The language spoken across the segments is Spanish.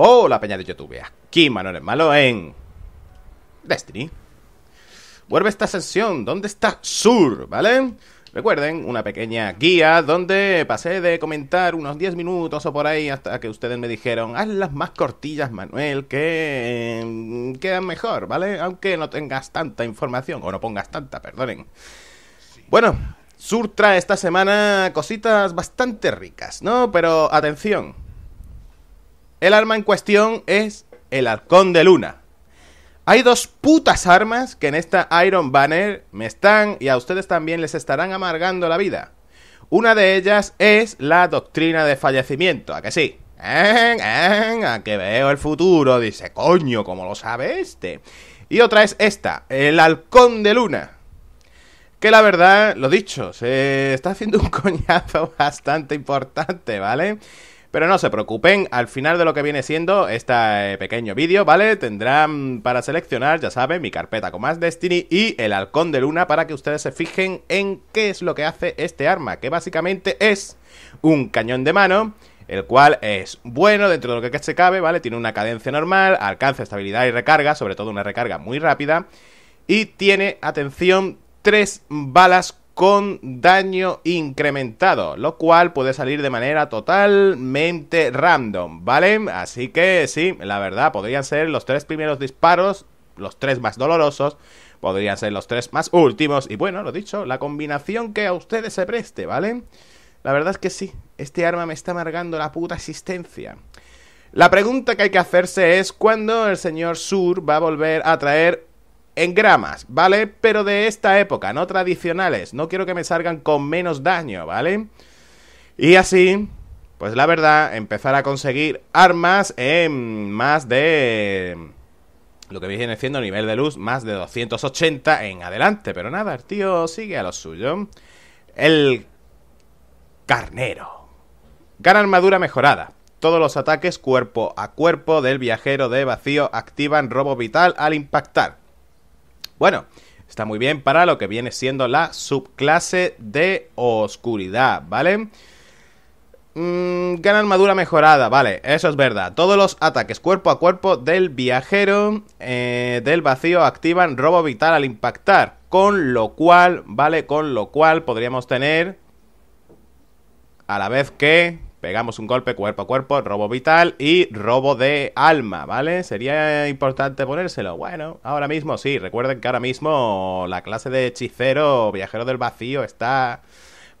Hola peña de YouTube, aquí Manuel el Malo en Destiny Vuelve esta sesión, ¿dónde está Sur? ¿Vale? Recuerden, una pequeña guía donde pasé de comentar unos 10 minutos o por ahí hasta que ustedes me dijeron Haz las más cortillas, Manuel, que mm, quedan mejor, ¿vale? Aunque no tengas tanta información, o no pongas tanta, perdonen Bueno, Sur trae esta semana cositas bastante ricas, ¿no? Pero atención el arma en cuestión es el halcón de Luna. Hay dos putas armas que en esta Iron Banner me están y a ustedes también les estarán amargando la vida. Una de ellas es la doctrina de fallecimiento, ¿a que sí? A que veo el futuro, dice, coño, ¿cómo lo sabe este? Y otra es esta, el halcón de luna. Que la verdad, lo dicho, se está haciendo un coñazo bastante importante, ¿vale? Pero no se preocupen, al final de lo que viene siendo este eh, pequeño vídeo, ¿vale? Tendrán para seleccionar, ya saben, mi carpeta con más Destiny y el halcón de luna para que ustedes se fijen en qué es lo que hace este arma, que básicamente es un cañón de mano el cual es bueno dentro de lo que se cabe, ¿vale? Tiene una cadencia normal, alcance, estabilidad y recarga, sobre todo una recarga muy rápida. Y tiene, atención, tres balas con daño incrementado, lo cual puede salir de manera totalmente random, ¿vale? Así que sí, la verdad, podrían ser los tres primeros disparos, los tres más dolorosos, podrían ser los tres más últimos, y bueno, lo dicho, la combinación que a ustedes se preste, ¿vale? La verdad es que sí, este arma me está amargando la puta existencia. La pregunta que hay que hacerse es cuándo el señor Sur va a volver a traer en gramas, ¿vale? Pero de esta época, no tradicionales. No quiero que me salgan con menos daño, ¿vale? Y así, pues la verdad, empezar a conseguir armas en más de... Lo que viene siendo nivel de luz, más de 280 en adelante. Pero nada, el tío sigue a lo suyo. El carnero. Gana armadura mejorada. Todos los ataques cuerpo a cuerpo del viajero de vacío activan robo vital al impactar. Bueno, está muy bien para lo que viene siendo la subclase de oscuridad, ¿vale? Mm, gana armadura mejorada, vale, eso es verdad. Todos los ataques cuerpo a cuerpo del viajero eh, del vacío activan robo vital al impactar. Con lo cual, vale, con lo cual podríamos tener... A la vez que... Pegamos un golpe cuerpo a cuerpo, robo vital y robo de alma, ¿vale? Sería importante ponérselo. Bueno, ahora mismo sí, recuerden que ahora mismo la clase de hechicero, viajero del vacío, está...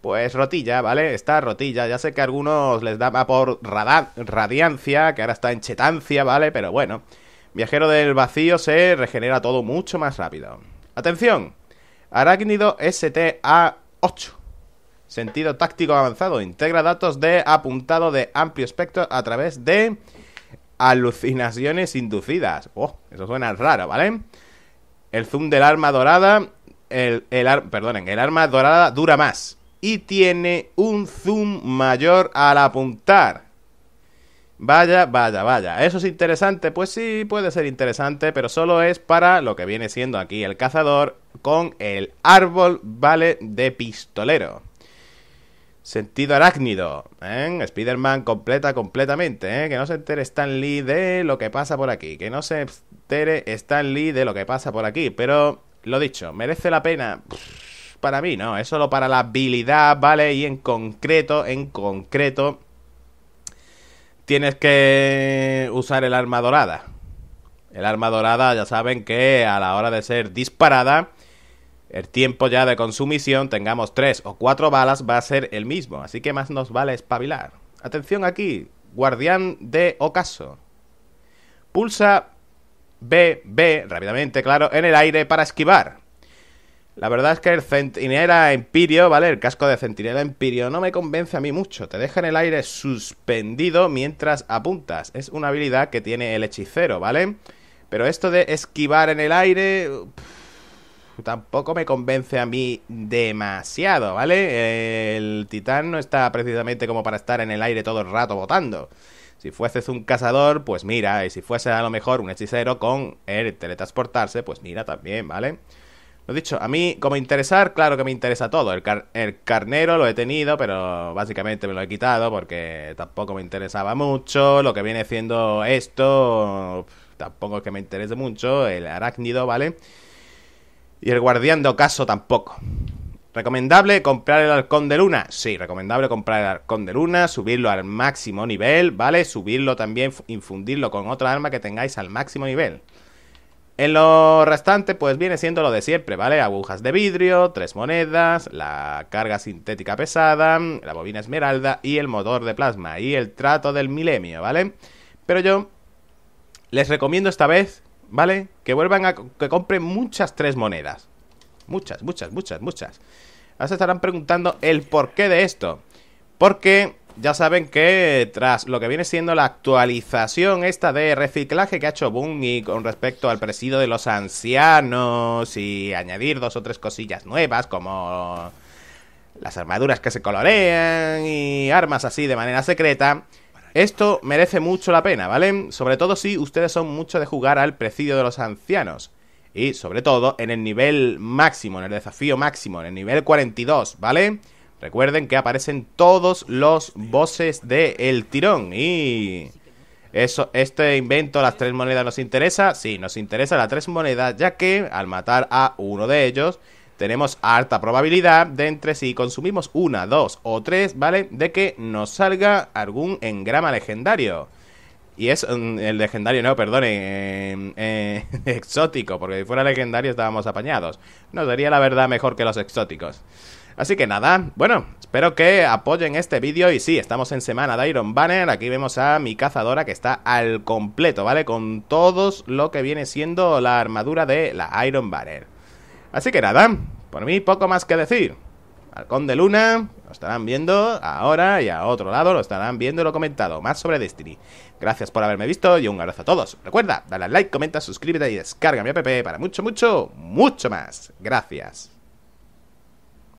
Pues rotilla, ¿vale? Está rotilla. Ya sé que a algunos les daba por radiancia, que ahora está en chetancia, ¿vale? Pero bueno, viajero del vacío se regenera todo mucho más rápido. Atención, arácnido STA8. Sentido táctico avanzado. Integra datos de apuntado de amplio espectro a través de alucinaciones inducidas. Oh, eso suena raro, ¿vale? El zoom del arma dorada. El, el arma dorada dura más. Y tiene un zoom mayor al apuntar. Vaya, vaya, vaya. ¿Eso es interesante? Pues sí, puede ser interesante, pero solo es para lo que viene siendo aquí el cazador con el árbol, ¿vale? De pistolero. Sentido arácnido, ¿eh? Spider-Man completa completamente, ¿eh? Que no se entere Stan Lee de lo que pasa por aquí. Que no se entere Stan Lee de lo que pasa por aquí. Pero, lo dicho, ¿merece la pena? para mí no, es solo para la habilidad, ¿vale? Y en concreto, en concreto, tienes que usar el arma dorada. El arma dorada, ya saben que a la hora de ser disparada el tiempo ya de consumición, tengamos tres o cuatro balas, va a ser el mismo. Así que más nos vale espabilar. Atención aquí, guardián de ocaso. Pulsa B, B, rápidamente, claro, en el aire para esquivar. La verdad es que el centinela Empirio, ¿vale? El casco de centinela Empirio no me convence a mí mucho. Te deja en el aire suspendido mientras apuntas. Es una habilidad que tiene el hechicero, ¿vale? Pero esto de esquivar en el aire tampoco me convence a mí demasiado, ¿vale? El titán no está precisamente como para estar en el aire todo el rato votando. Si fueses un cazador, pues mira, y si fuese a lo mejor un hechicero con el teletransportarse, pues mira también, ¿vale? Lo dicho, a mí como interesar, claro que me interesa todo. El, el, carnero lo he tenido, pero básicamente me lo he quitado porque tampoco me interesaba mucho. Lo que viene siendo esto, tampoco es que me interese mucho. El arácnido, ¿vale? vale y el guardián de ocaso tampoco. ¿Recomendable comprar el halcón de luna? Sí, recomendable comprar el halcón de luna, subirlo al máximo nivel, ¿vale? Subirlo también, infundirlo con otra arma que tengáis al máximo nivel. En lo restante, pues viene siendo lo de siempre, ¿vale? Agujas de vidrio, tres monedas, la carga sintética pesada, la bobina esmeralda y el motor de plasma y el trato del milenio, ¿vale? Pero yo les recomiendo esta vez ¿Vale? Que vuelvan a... Que compren muchas tres monedas Muchas, muchas, muchas, muchas Ahora se estarán preguntando el porqué de esto Porque ya saben que tras lo que viene siendo la actualización esta de reciclaje que ha hecho y con respecto al presidio de los ancianos y añadir dos o tres cosillas nuevas como las armaduras que se colorean y armas así de manera secreta, esto merece mucho la pena, ¿vale? Sobre todo si ustedes son mucho de jugar al presidio de los ancianos. Y sobre todo en el nivel máximo, en el desafío máximo, en el nivel 42, ¿vale? Recuerden que aparecen todos los bosses del El tirón y... Eso, este invento, las tres monedas, ¿nos interesa? Sí, nos interesa las tres monedas, ya que al matar a uno de ellos tenemos alta probabilidad de entre si consumimos una, dos o tres, ¿vale? De que nos salga algún engrama legendario. Y es mm, el legendario, no, perdone, em, eh, exótico, porque si fuera legendario estábamos apañados. nos daría la verdad mejor que los exóticos. Así que nada, bueno, espero que apoyen este vídeo y sí, estamos en semana de Iron Banner, aquí vemos a mi cazadora que está al completo, ¿vale? Con todo lo que viene siendo la armadura de la Iron Banner. Así que nada, por mí poco más que decir. Halcón de Luna, lo estarán viendo ahora y a otro lado lo estarán viendo lo comentado, más sobre Destiny. Gracias por haberme visto y un abrazo a todos. Recuerda, dale like, comenta, suscríbete y descarga mi app para mucho, mucho, mucho más. Gracias.